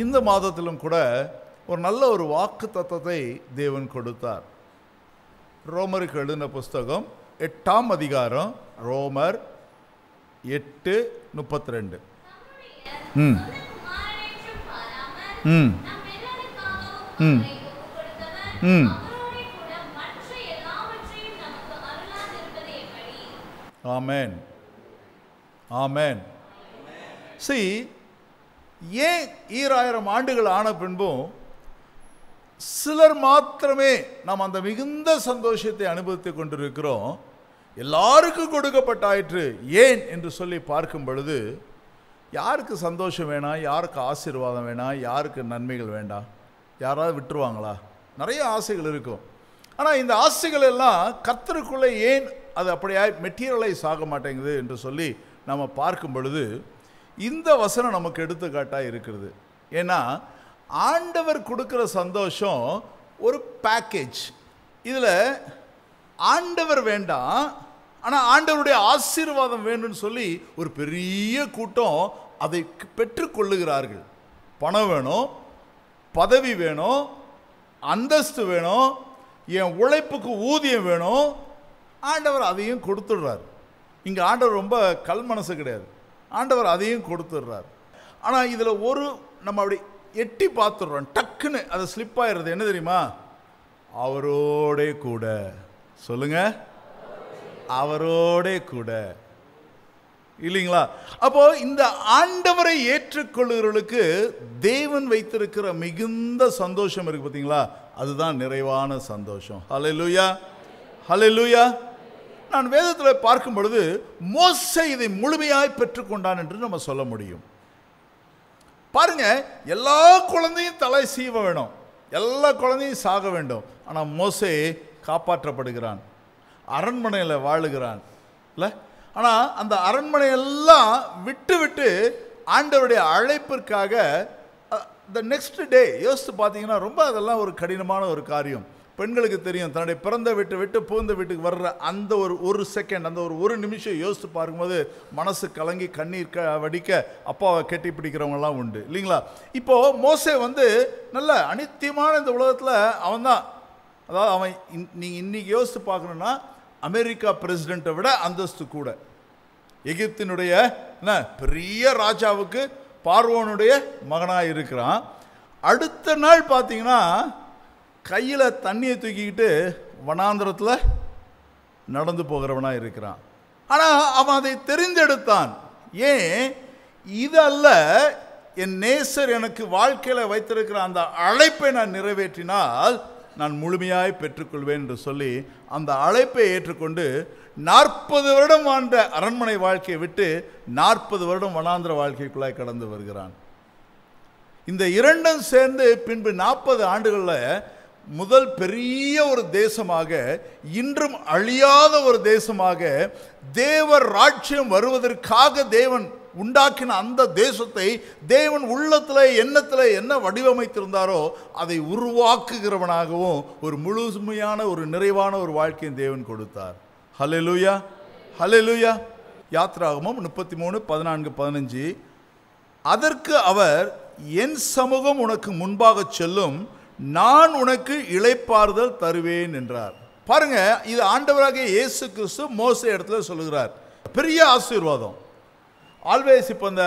இந்த மாதத்திலும் கூட ஒரு நல்ல ஒரு வாக்கு தத்தத்தை தேவன் கொடுத்தார் ரோமருக்கு எழுதின புஸ்தகம் எட்டாம் அதிகாரம் ரோமர் எட்டு முப்பத்தி ரெண்டு ம் ம் ம் ம் ஆமேன் ஆமேன் சி ஏன் ஈராயிரம் ஆண்டுகள் ஆன பின்பும் சிலர் மாத்திரமே நாம் அந்த மிகுந்த சந்தோஷத்தை அனுபவித்துக் கொண்டிருக்கிறோம் எல்லாருக்கும் கொடுக்கப்பட்டாயிற்று ஏன் என்று சொல்லி பார்க்கும் பொழுது யாருக்கு சந்தோஷம் வேணாம் யாருக்கு ஆசீர்வாதம் வேணாம் யாருக்கு நன்மைகள் வேண்டாம் யாராவது விட்டுருவாங்களா நிறைய ஆசைகள் இருக்கும் ஆனால் இந்த ஆசைகள் எல்லாம் கத்தருக்குள்ளே ஏன் அது அப்படியே மெட்டீரியலைஸ் ஆக மாட்டேங்குது என்று சொல்லி நம்ம பார்க்கும் பொழுது இந்த வசனம் நமக்கு எடுத்துக்காட்டாக இருக்கிறது ஏன்னா ஆண்டவர் கொடுக்குற சந்தோஷம் ஒரு பேக்கேஜ் இதில் ஆண்டவர் வேண்டாம் ஆனால் ஆண்டவருடைய ஆசீர்வாதம் வேணும்னு சொல்லி ஒரு பெரிய கூட்டம் அதை பெற்றுக்கொள்ளுகிறார்கள் பணம் வேணும் பதவி வேணும் அந்தஸ்து வேணும் என் உழைப்புக்கு ஊதியம் வேணும் ஆண்டவர் அதையும் கொடுத்துடுறார் இங்கே ஆண்டவர் ரொம்ப கல் மனசு கிடையாது ஆண்டவர் அதையும் கொடுத்துடுறார் ஆனால் இதில் ஒரு நம்ம அப்படி எட்டி பார்த்துடுறோம் டக்குன்னு அதை ஸ்லிப் ஆயிடுறது என்ன தெரியுமா அவரோட கூட சொல்லுங்க அவரோட கூட இல்லைங்களா அப்போ இந்த ஆண்டவரை ஏற்றுக்கொள்கிறவர்களுக்கு தேவன் வைத்திருக்கிற மிகுந்த சந்தோஷம் இருக்கு பார்த்தீங்களா அதுதான் நிறைவான சந்தோஷம் ஹலை லூயா ஹலை லூயா நான் வேதத்தில் பார்க்கும் பொழுது மோசை இதை முழுமையாய் பெற்றுக்கொண்டான் என்று நம்ம சொல்ல முடியும் பாருங்க எல்லா குழந்தையும் தலை சீவ வேணும் எல்லா குழந்தையும் சாக வேண்டும் ஆனால் மோசை காப்பாற்றப்படுகிறான் அரண்மனையில் வாழுகிறான் இல்லை ஆனால் அந்த அரண்மனையெல்லாம் விட்டு விட்டு ஆண்டவருடைய அழைப்பிற்காக த நெக்ஸ்ட் டே யோசித்து பார்த்தீங்கன்னா ரொம்ப அதெல்லாம் ஒரு கடினமான ஒரு காரியம் பெண்களுக்கு தெரியும் தன்னுடைய பிறந்த வீட்டை விட்டு புகுந்த வீட்டுக்கு வர்ற அந்த ஒரு ஒரு செகண்ட் அந்த ஒரு ஒரு நிமிஷம் யோசித்து பார்க்கும்போது மனசு கலங்கி கண்ணீர் க வடிக்க அப்பாவை கெட்டி பிடிக்கிறவங்கலாம் உண்டு இல்லைங்களா இப்போது மோசே வந்து நல்ல அனித்தியமான இந்த உலகத்தில் அவன் தான் அதாவது அவன் இன் நீங்கள் இன்றைக்கி யோசித்து பார்க்கணுன்னா அமெரிக்கா பிரசிடெண்ட்டை விட அந்தஸ்து கூட எகிப்தினுடைய என்ன பெரிய ராஜாவுக்கு பார்வோனுடைய மகனாக இருக்கிறான் அடுத்த நாள் பார்த்தீங்கன்னா கையில் தண்ணியை தூக்கிக்கிட்டு வனாந்திரத்தில் நடந்து போகிறவனாக இருக்கிறான் ஆனால் அவன் அதை தெரிந்தெடுத்தான் ஏன் இதல்ல என் நேசர் எனக்கு வாழ்க்கையில் வைத்திருக்கிற அந்த அழைப்பை நான் நிறைவேற்றினால் நான் முழுமையாய் பெற்றுக்கொள்வேன் என்று சொல்லி அந்த அழைப்பை ஏற்றுக்கொண்டு நாற்பது வருடம் ஆண்ட அரண்மனை வாழ்க்கையை விட்டு நாற்பது வருடம் வனாந்திர வாழ்க்கைக்குள்ளாய் கடந்து வருகிறான் இந்த இரண்டும் சேர்ந்து பின்பு நாற்பது ஆண்டுகளில் முதல் பெரிய ஒரு தேசமாக இன்றும் அழியாத ஒரு தேசமாக தேவர் ராட்சியம் வருவதற்காக தேவன் உண்டாக்கின அந்த தேசத்தை தேவன் உள்ளத்தில் எண்ணத்தில் என்ன வடிவமைத்திருந்தாரோ அதை உருவாக்குகிறவனாகவும் ஒரு முழுமையான ஒரு நிறைவான ஒரு வாழ்க்கையை தேவன் கொடுத்தார் ஹலே லூயா ஹலே லூயா யாத்ராகமும் முப்பத்தி மூணு பதினான்கு பதினஞ்சு அதற்கு அவர் என் சமூகம் உனக்கு முன்பாக செல்லும் நான் உனக்கு இழைப்பாறுதல் தருவேன் என்றார் பாருங்க இது ஆண்டவராக இயேசு கிறிஸ்து மோச இடத்துல சொல்லுகிறார் பெரிய ஆசீர்வாதம் ஆல்வேஸ் இப்போ இந்த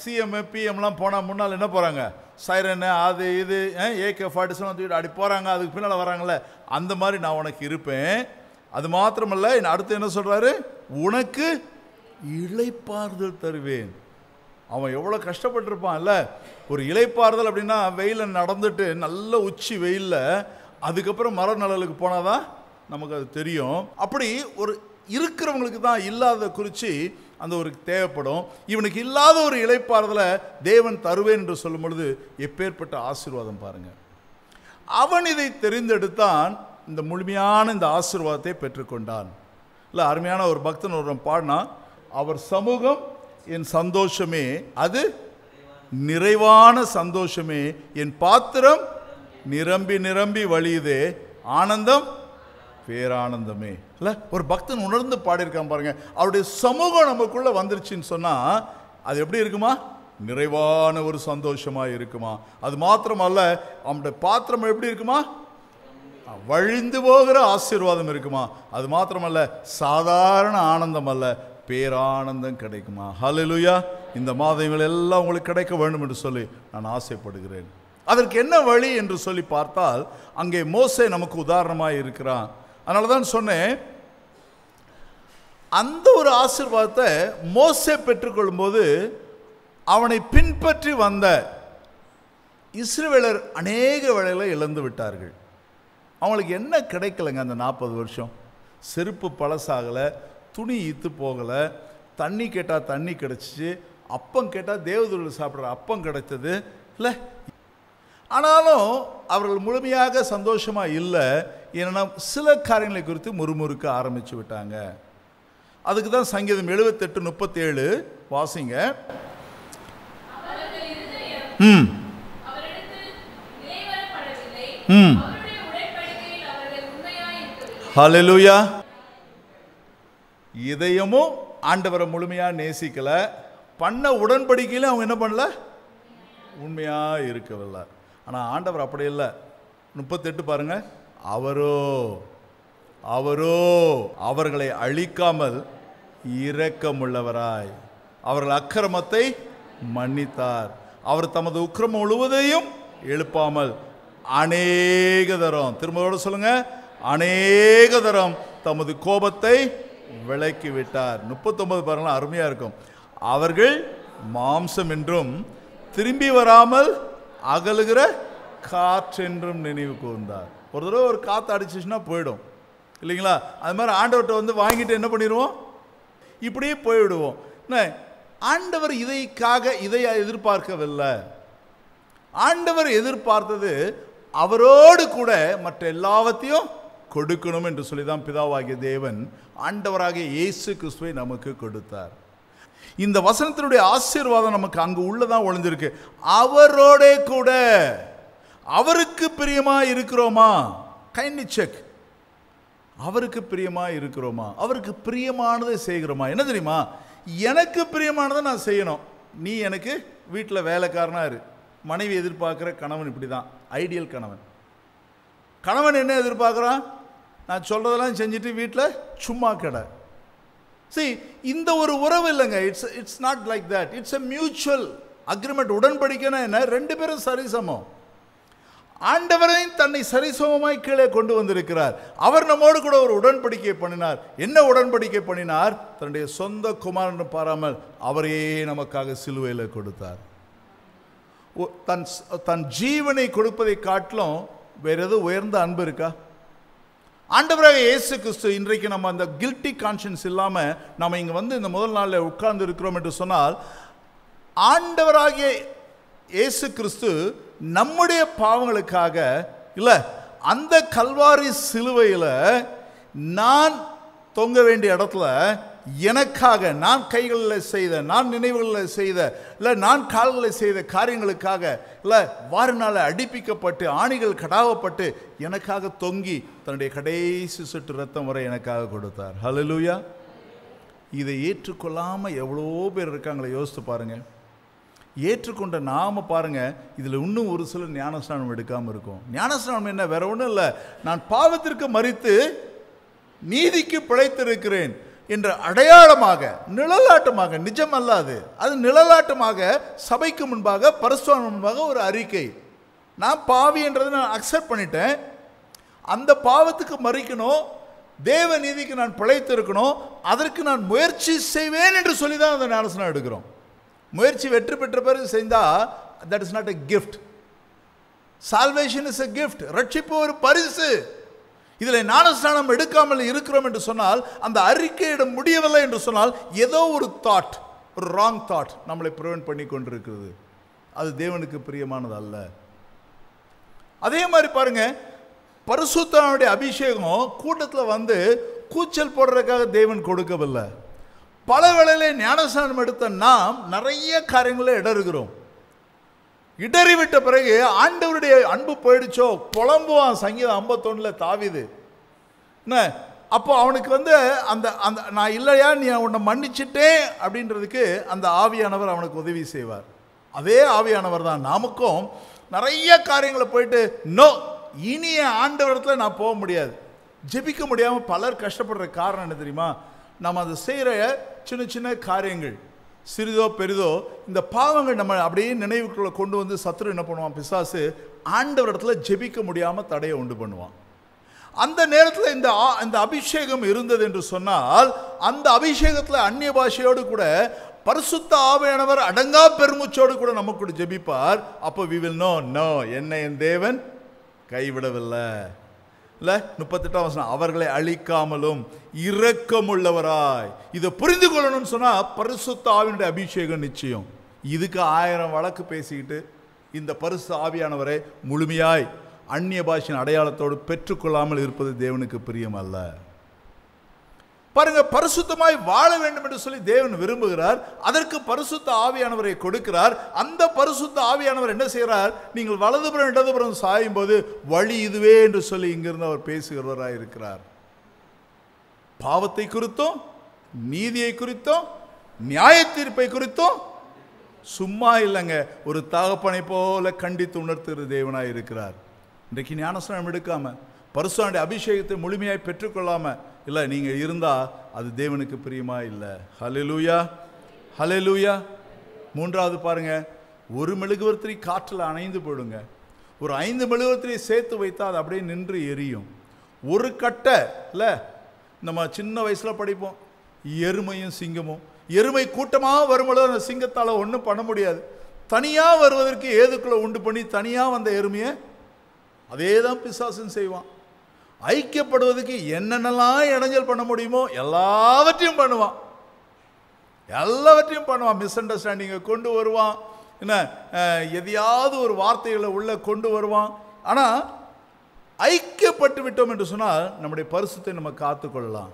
சிஎம் பிஎம்லாம் போனால் முன்னால் என்ன போகிறாங்க சைரனு அது இது ஏகே ஃபார்ட்டிஸ்லாம் தூக்கிட்டு அடி போகிறாங்க அதுக்கு பின்னால் வராங்களே அந்த மாதிரி நான் உனக்கு இருப்பேன் அது மாத்திரமல்ல அடுத்து என்ன சொல்கிறாரு உனக்கு இழைப்பாறுதல் தருவேன் அவன் எவ்வளோ கஷ்டப்பட்டிருப்பான்ல ஒரு இலைப்பாறுதல் அப்படின்னா வெயிலில் நடந்துட்டு நல்ல உச்சி வெயிலில் அதுக்கப்புறம் மர நலலுக்கு போனால் தான் நமக்கு அது தெரியும் அப்படி ஒரு இருக்கிறவங்களுக்கு தான் இல்லாத குறித்து அந்த ஒரு தேவைப்படும் இவனுக்கு இல்லாத ஒரு இலைப்பாறுதலை தேவன் தருவேன் என்று சொல்லும் பொழுது எப்பேற்பட்ட ஆசீர்வாதம் பாருங்கள் அவன் இதை தெரிந்தெடுத்தான் இந்த முழுமையான இந்த ஆசீர்வாதத்தை பெற்றுக்கொண்டான் இல்லை அருமையான ஒரு பக்தன் ஒருவன் பாடினா அவர் சமூகம் என் சந்தோஷமே அது நிறைவான சந்தோஷமே என் பாத்திரம் நிரம்பி நிரம்பி வழியுதே ஆனந்தம் பேரானந்தமே இல்லை ஒரு பக்தன் உணர்ந்து பாடியிருக்கான் பாருங்க அவருடைய சமூகம் நமக்குள்ளே வந்துருச்சுன்னு சொன்னால் அது எப்படி இருக்குமா நிறைவான ஒரு சந்தோஷமாக இருக்குமா அது மாத்திரமல்ல அவனுடைய பாத்திரம் எப்படி இருக்குமா வழிந்து போகிற ஆசீர்வாதம் இருக்குமா அது மாத்திரமல்ல சாதாரண ஆனந்தம் அல்ல பேரானந்தம் கிடைக்குமா ஹலலுயா இந்த மாதங்கள் எல்லாம் உங்களுக்கு கிடைக்க வேண்டும் என்று சொல்லி நான் ஆசைப்படுகிறேன் அதற்கு என்ன வழி என்று சொல்லி பார்த்தால் அங்கே மோசே நமக்கு உதாரணமாக இருக்கிறான் அதனால தான் சொன்னேன் அந்த ஒரு ஆசிர்வாதத்தை மோசை பெற்றுக்கொள்ளும்போது அவனை பின்பற்றி வந்த இஸ்ரேலர் அநேக வேலைகளை இழந்து விட்டார்கள் அவங்களுக்கு என்ன கிடைக்கலைங்க அந்த நாற்பது வருஷம் செருப்பு பழசாகலை துணி ஈத்து போகலை தண்ணி கேட்டால் தண்ணி கிடச்சிச்சு அப்பம் கேட்டால் தேவதூரில் சாப்பிட்ற அப்பம் கிடைத்தது இல்லை ஆனாலும் அவர்கள் முழுமையாக சந்தோஷமாக இல்லை ஏன்னா சில காரியங்களை குறித்து முறுமுறுக்க ஆரம்பித்து விட்டாங்க அதுக்கு தான் சங்கீதம் எழுபத்தெட்டு முப்பத்தேழு வாசிங்க ம் ம் ஹலெலுயா இதயமும் ஆண்டவரை முழுமையாக நேசிக்கலை பண்ண உடன்படிக்கையிலும் அவங்க என்ன பண்ணல உண்மையாக இருக்கவில்லை ஆனால் ஆண்டவர் அப்படி இல்லை முப்பத்தெட்டு பாருங்கள் அவரோ அவரோ அவர்களை அழிக்காமல் இரக்கமுள்ளவராய் அவர்கள் அக்கிரமத்தை மன்னித்தார் அவர் தமது உக்கிரமம் முழுவதையும் எழுப்பாமல் அநேக தரம் திரும்ப சொல்லுங்க அநேக தரம் தமது கோபத்தை விளக்கி விட்டார் முப்பத்தொன்பது பாருங்கள் அருமையாக இருக்கும் அவர்கள் மாம்சம் என்றும் திரும்பி வராமல் அகலுகிற காற்றென்றும் நினைவு கூர்ந்தார் ஒரு தடவை ஒரு காற்று அடிச்சிச்சுன்னா போயிடும் இல்லைங்களா அது மாதிரி ஆண்டவர்கிட்ட வந்து வாங்கிட்டு என்ன பண்ணிடுவோம் இப்படியே போய்விடுவோம் ஆண்டவர் இதைக்காக இதை எதிர்பார்க்கவில்லை ஆண்டவர் எதிர்பார்த்தது அவரோடு கூட மற்ற எல்லாவற்றையும் கொடுக்கணும் என்று சொல்லி தான் பிதாவாகிய தேவன் ஆண்டவராகிய இயேசு கிறிஸ்துவை நமக்கு கொடுத்தார் இந்த வசனத்தினுடைய ஆசீர்வாதம் நமக்கு அங்கு உள்ளதான் ஒளிஞ்சிருக்கு அவரோடே கூட அவருக்கு பிரியமா இருக்கிறோமா கைண்ட்லி செக் அவருக்கு பிரியமா இருக்கிறோமா அவருக்கு பிரியமானதை செய்கிறோமா என்ன தெரியுமா எனக்கு பிரியமானதை நான் செய்யணும் நீ எனக்கு வீட்டில் வேலைக்காரனாக இரு மனைவி எதிர்பார்க்குற கணவன் இப்படி தான் ஐடியல் கணவன் கணவன் என்ன எதிர்பார்க்குறான் நான் சொல்கிறதெல்லாம் செஞ்சுட்டு வீட்டில் சும்மா கடை சரி இந்த ஒரு உறவு இல்லைங்க it's it's not like that it's a mutual agreement உடன்படிக்கைனா என்ன ரெண்டு பேரும் சரிசமம் ஆண்டவரையும் தன்னை சரிசமமாய் கீழே கொண்டு வந்திருக்கிறார் அவர் நம்மோடு கூட ஒரு உடன்படிக்கை பண்ணினார் என்ன உடன்படிக்கை பண்ணினார் தன்னுடைய சொந்த குமாரன் பாராமல் அவரையே நமக்காக சிலுவையில் கொடுத்தார் தன் தன் ஜீவனை கொடுப்பதை காட்டிலும் வேறு எதுவும் உயர்ந்த அன்பு இருக்கா ஆண்டவராக இயேசு கிறிஸ்து இன்றைக்கு நம்ம அந்த கில்ட்டி கான்ஷியன்ஸ் இல்லாமல் நம்ம இங்கே வந்து இந்த முதல் நாளில் உட்கார்ந்து இருக்கிறோம் என்று சொன்னால் ஆண்டவராகிய இயேசு கிறிஸ்து நம்முடைய பாவங்களுக்காக இல்லை அந்த கல்வாரி சிலுவையில் நான் தொங்க வேண்டிய இடத்துல எனக்காக நான் கைகளில் செய்த நான் நினைவுகளில் செய்த இல்லை நான் கால்களை செய்த காரியங்களுக்காக இல்லை வாரினால் அடிப்பிக்கப்பட்டு ஆணிகள் கடாவப்பட்டு எனக்காக தொங்கி தன்னுடைய கடைசி சுற்று ரத்தம் வரை எனக்காக கொடுத்தார் ஹலலூயா இதை ஏற்றுக்கொள்ளாமல் எவ்வளோ பேர் இருக்காங்களே யோசித்து பாருங்கள் ஏற்றுக்கொண்ட நாம பாருங்கள் இதில் இன்னும் ஒரு சில ஞானஸ்நானம் எடுக்காமல் இருக்கும் ஞானஸ்நானம் என்ன வேற ஒன்றும் இல்லை நான் பாவத்திற்கு மறித்து நீதிக்கு பிழைத்திருக்கிறேன் என்ற அடையாளமாக நிழலாட்டமாக நிஜம் அல்லாது அது நிழலாட்டமாக சபைக்கு முன்பாக பரஸ்வாமி முன்பாக ஒரு அறிக்கை நான் பாவி என்றதை நான் அக்செப்ட் பண்ணிட்டேன் அந்த பாவத்துக்கு மறிக்கணும் தேவ நீதிக்கு நான் பிழைத்து இருக்கணும் அதற்கு நான் முயற்சி செய்வேன் என்று சொல்லி தான் அந்த ஞானசனம் எடுக்கிறோம் முயற்சி வெற்றி பெற்ற பிறகு செய்தால் that is not a gift salvation is a gift ரட்சிப்பு ஒரு பரிசு இதில் ஞானஸ்நானம் எடுக்காமல் இருக்கிறோம் என்று சொன்னால் அந்த அறிக்கையிட முடியவில்லை என்று சொன்னால் ஏதோ ஒரு தாட் ஒரு ராங் தாட் நம்மளை ப்ரிவெண்ட் பண்ணி கொண்டிருக்கிறது அது தேவனுக்கு பிரியமானது அல்ல அதே மாதிரி பாருங்க பரிசுத்தனுடைய அபிஷேகம் கூட்டத்தில் வந்து கூச்சல் போடுறதுக்காக தேவன் கொடுக்கவில்லை பல வேளையில் ஞானஸ்நானம் எடுத்த நாம் நிறைய காரியங்களை இடருகிறோம் இடறிவிட்ட பிறகு ஆண்டவருடைய அன்பு போயிடுச்சோ புலம்புவான் சங்கீதம் ஐம்பத்தொன்னில் தாவிது என்ன அப்போ அவனுக்கு வந்து அந்த அந்த நான் இல்லையா நீ உன்னை மன்னிச்சிட்டேன் அப்படின்றதுக்கு அந்த ஆவியானவர் அவனுக்கு உதவி செய்வார் அதே ஆவியானவர் தான் நாமக்கும் நிறைய காரியங்களை போயிட்டு நோ இனிய ஆண்டவரத்தில் நான் போக முடியாது ஜெபிக்க முடியாமல் பலர் கஷ்டப்படுற காரணம் என்ன தெரியுமா நம்ம அதை செய்கிற சின்ன சின்ன காரியங்கள் சிறிதோ பெரிதோ இந்த பாவங்கள் நம்ம அப்படியே நினைவுக்குள்ளே கொண்டு வந்து சத்ரு என்ன பண்ணுவான் பிசாசு ஆண்டவர் இடத்துல ஜெபிக்க முடியாமல் தடையை உண்டு பண்ணுவான் அந்த நேரத்தில் இந்த இந்த அபிஷேகம் இருந்தது என்று சொன்னால் அந்த அபிஷேகத்தில் அந்நிய பாஷையோடு கூட பரிசுத்த ஆவையானவர் அடங்கா பெருமுச்சோடு கூட நம்ம கூட ஜெபிப்பார் அப்போ வி வில் நோ நோ என்ன என் தேவன் கைவிடவில்லை இல்லை முப்பத்தெட்டாம் வசனம் அவர்களை அழிக்காமலும் இரக்கமுள்ளவராய் இதை புரிந்து கொள்ளணும்னு சொன்னால் பரிசுத்த ஆவினுடைய அபிஷேகம் நிச்சயம் இதுக்கு ஆயிரம் வழக்கு பேசிக்கிட்டு இந்த பரிசு ஆவியானவரை முழுமையாய் அந்நிய பாஷின் அடையாளத்தோடு பெற்றுக்கொள்ளாமல் இருப்பது தேவனுக்கு பிரியம் அல்ல பாருங்க பரிசுத்தமாய் வாழ வேண்டும் என்று சொல்லி தேவன் விரும்புகிறார் அதற்கு பரிசுத்த ஆவியானவரை கொடுக்கிறார் அந்த பரிசுத்த ஆவியானவர் என்ன செய்கிறார் நீங்கள் வலதுபுறம் இடதுபுறம் சாயும் போது வழி இதுவே என்று சொல்லி இங்கிருந்து அவர் பேசுகிறவராக இருக்கிறார் பாவத்தை குறித்தும் நீதியை குறித்தும் நியாய தீர்ப்பை குறித்தும் சும்மா இல்லைங்க ஒரு தகப்பனை போல கண்டித்து உணர்த்துகிற தேவனாக இருக்கிறார் இன்றைக்கு ஞானஸ்நானம் எடுக்காமல் பரிசாண்டு அபிஷேகத்தை முழுமையாக பெற்றுக்கொள்ளாமல் இல்லை நீங்கள் இருந்தால் அது தேவனுக்கு பிரியமா இல்லை ஹலெலூயா ஹலெலூயா மூன்றாவது பாருங்கள் ஒரு மெழுகுவர்த்திரி காற்றில் அணைந்து போயிடுங்க ஒரு ஐந்து மெழுகுவர்த்திரியை சேர்த்து வைத்தால் அது அப்படியே நின்று எரியும் ஒரு கட்டை இல்லை நம்ம சின்ன வயசில் படிப்போம் எருமையும் சிங்கமும் எருமை கூட்டமாக வரும்பொழுது அந்த சிங்கத்தால் ஒன்றும் பண்ண முடியாது தனியாக வருவதற்கு ஏதுக்குள்ளே உண்டு பண்ணி தனியாக வந்த எருமையை அதே தான் பிசாசுன்னு செய்வான் ஐக்கியப்படுவதற்கு என்னென்னலாம் இடைஞ்சல் பண்ண முடியுமோ எல்லாவற்றையும் பண்ணுவான் எல்லாவற்றையும் பண்ணுவான் மிஸ் அண்டர்ஸ்டாண்டிங்கை கொண்டு வருவான் என்ன எதையாவது ஒரு வார்த்தைகளை உள்ளே கொண்டு வருவான் ஆனால் ஐக்கியப்பட்டு விட்டோம் என்று சொன்னால் நம்முடைய பரிசுத்தை நம்ம காத்துக்கொள்ளலாம்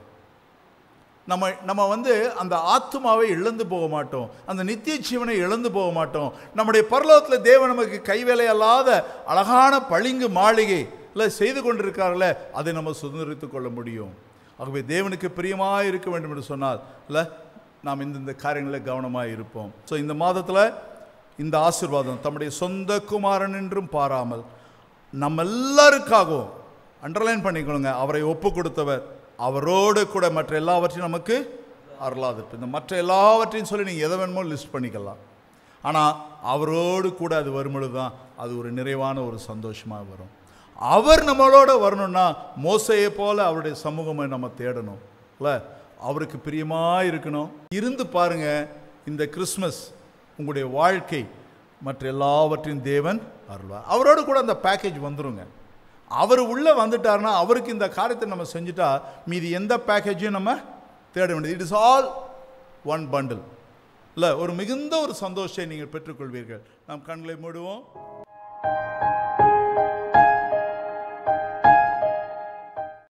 நம்ம நம்ம வந்து அந்த ஆத்மாவை இழந்து போக மாட்டோம் அந்த நித்திய ஜீவனை இழந்து போக மாட்டோம் நம்முடைய பரலோகத்தில் தேவன் நமக்கு கைவேலையல்லாத அழகான பளிங்கு மாளிகை இல்லை செய்து கொண்டிருக்கார்களே அதை நம்ம சுதந்திரித்து கொள்ள முடியும் ஆகவே தேவனுக்கு பிரியமாக இருக்க வேண்டும் என்று சொன்னால் இல்லை நாம் இந்த இந்த காரியங்களில் கவனமாக இருப்போம் ஸோ இந்த மாதத்தில் இந்த ஆசிர்வாதம் தம்முடைய சொந்த குமாரன் என்றும் பாராமல் நம்ம எல்லாருக்காகவும் அண்டர்லைன் பண்ணிக்கணுங்க அவரை ஒப்பு கொடுத்தவர் அவரோடு கூட மற்ற எல்லாவற்றையும் நமக்கு அருளாது இந்த மற்ற எல்லாவற்றையும் சொல்லி நீங்கள் எதை வேணுமோ லிஸ்ட் பண்ணிக்கலாம் ஆனால் அவரோடு கூட அது வரும்பொழுது தான் அது ஒரு நிறைவான ஒரு சந்தோஷமாக வரும் அவர் நம்மளோட வரணும்னா மோசையை போல் அவருடைய சமூகமை நம்ம தேடணும் இல்லை அவருக்கு பிரியமாக இருக்கணும் இருந்து பாருங்க இந்த கிறிஸ்மஸ் உங்களுடைய வாழ்க்கை மற்ற எல்லாவற்றையும் தேவன் அருள்வார் அவரோடு கூட அந்த பேக்கேஜ் வந்துடுங்க அவர் உள்ளே வந்துட்டார்னா அவருக்கு இந்த காரியத்தை நம்ம செஞ்சுட்டா மீதி எந்த பேக்கேஜையும் நம்ம தேட வேண்டியது it is all one bundle இல்லை ஒரு மிகுந்த ஒரு சந்தோஷத்தை நீங்கள் பெற்றுக்கொள்வீர்கள் நாம் கண்களை மூடுவோம்